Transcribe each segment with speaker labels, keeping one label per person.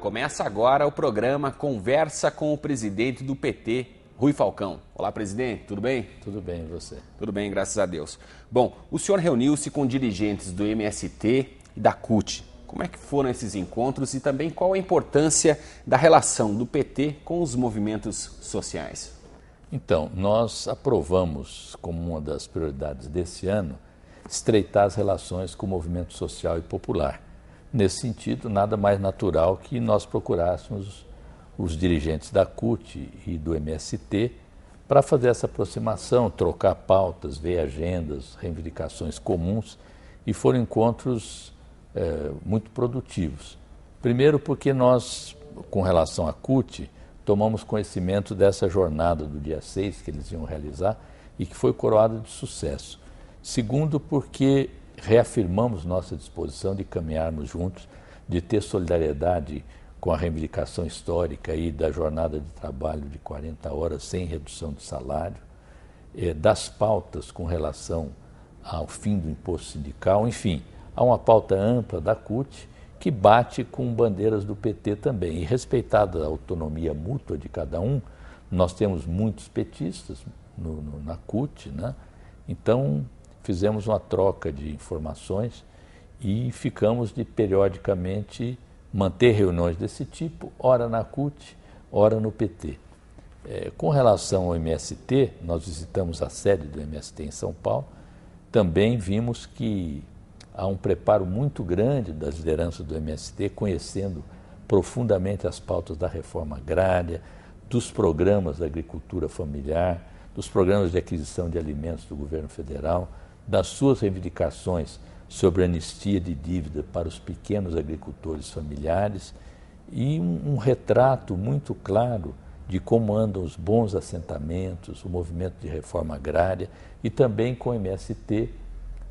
Speaker 1: começa agora o programa Conversa com o presidente do PT, Rui Falcão. Olá, presidente, tudo bem? Tudo bem, você? Tudo bem, graças a Deus. Bom, o senhor reuniu-se com dirigentes do MST e da CUT. Como é que foram esses encontros e também qual a importância da relação do PT com os movimentos
Speaker 2: sociais? Então, nós aprovamos como uma das prioridades desse ano estreitar as relações com o movimento social e popular. Nesse sentido, nada mais natural que nós procurássemos os dirigentes da CUT e do MST para fazer essa aproximação, trocar pautas, ver agendas, reivindicações comuns e foram encontros é, muito produtivos. Primeiro, porque nós, com relação à CUT, tomamos conhecimento dessa jornada do dia 6 que eles iam realizar e que foi coroada de sucesso. Segundo, porque reafirmamos nossa disposição de caminharmos juntos, de ter solidariedade com a reivindicação histórica aí da jornada de trabalho de 40 horas sem redução de salário, eh, das pautas com relação ao fim do imposto sindical, enfim, há uma pauta ampla da CUT que bate com bandeiras do PT também. E respeitada a autonomia mútua de cada um, nós temos muitos petistas no, no, na CUT, né? Então, fizemos uma troca de informações e ficamos de periodicamente manter reuniões desse tipo, ora na CUT, ora no PT. É, com relação ao MST, nós visitamos a sede do MST em São Paulo, também vimos que há um preparo muito grande das lideranças do MST, conhecendo profundamente as pautas da reforma agrária, dos programas da agricultura familiar, dos programas de aquisição de alimentos do governo federal, das suas reivindicações sobre anistia de dívida para os pequenos agricultores familiares e um, um retrato muito claro de como andam os bons assentamentos, o movimento de reforma agrária e também com o MST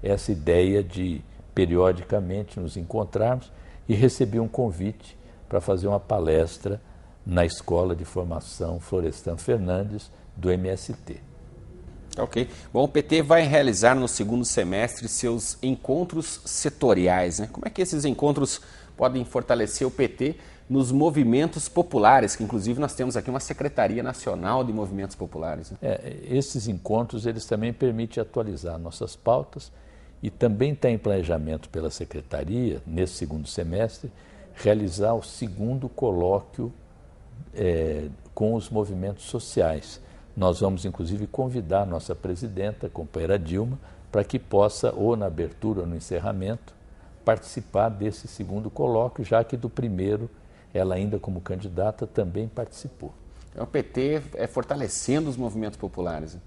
Speaker 2: essa ideia de periodicamente nos encontrarmos e recebi um convite para fazer uma palestra na Escola de Formação Florestan Fernandes do MST.
Speaker 1: Ok. Bom, o PT vai realizar no segundo semestre seus encontros setoriais. Né? Como é que esses encontros podem fortalecer o PT nos movimentos populares, que inclusive nós temos aqui uma Secretaria
Speaker 2: Nacional de Movimentos Populares. Né? É, esses encontros eles também permitem atualizar nossas pautas e também está em planejamento pela Secretaria, nesse segundo semestre, realizar o segundo colóquio é, com os movimentos sociais. Nós vamos, inclusive, convidar nossa presidenta, companheira Dilma, para que possa, ou na abertura ou no encerramento, participar desse segundo colóquio, já que do primeiro ela, ainda como candidata, também participou. É o PT
Speaker 1: é fortalecendo os movimentos populares. Né?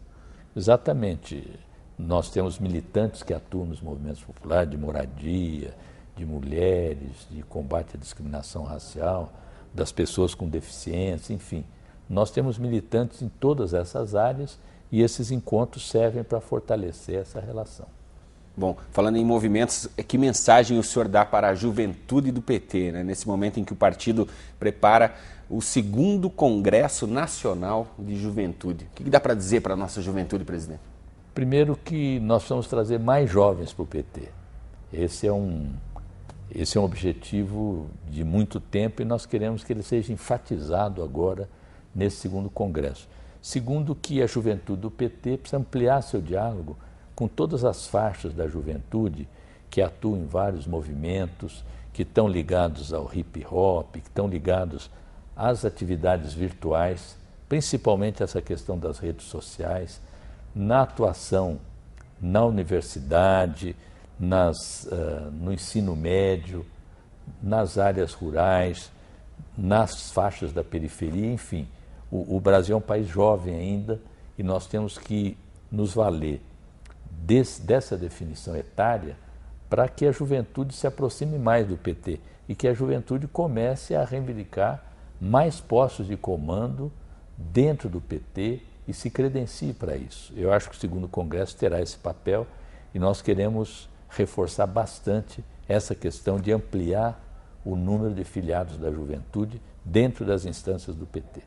Speaker 2: Exatamente. Nós temos militantes que atuam nos movimentos populares de moradia, de mulheres, de combate à discriminação racial, das pessoas com deficiência, enfim. Nós temos militantes em todas essas áreas e esses encontros servem para fortalecer essa relação.
Speaker 1: Bom, falando em movimentos, eh, que mensagem o senhor dá para a juventude do PT, né? nesse momento em que o partido prepara o segundo Congresso Nacional de Juventude? O que dá para dizer para a nossa juventude, presidente?
Speaker 2: Primeiro que nós vamos trazer mais jovens para o PT. Esse é um, esse é um objetivo de muito tempo e nós queremos que ele seja enfatizado agora nesse segundo congresso. Segundo, que a juventude do PT precisa ampliar seu diálogo com todas as faixas da juventude que atuam em vários movimentos, que estão ligados ao hip hop, que estão ligados às atividades virtuais, principalmente essa questão das redes sociais, na atuação na universidade, nas, uh, no ensino médio, nas áreas rurais, nas faixas da periferia, enfim. O, o Brasil é um país jovem ainda e nós temos que nos valer dessa definição etária para que a juventude se aproxime mais do PT e que a juventude comece a reivindicar mais postos de comando dentro do PT e se credencie para isso. Eu acho que o segundo congresso terá esse papel e nós queremos reforçar bastante essa questão de ampliar o número de filiados da juventude dentro das instâncias do PT.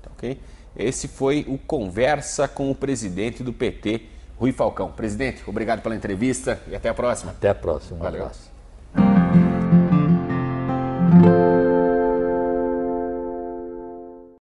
Speaker 2: Tá ok?
Speaker 1: Esse foi o Conversa com o presidente do PT, Rui Falcão. Presidente, obrigado pela entrevista e até a próxima. Até a próxima. Valeu. Um abraço.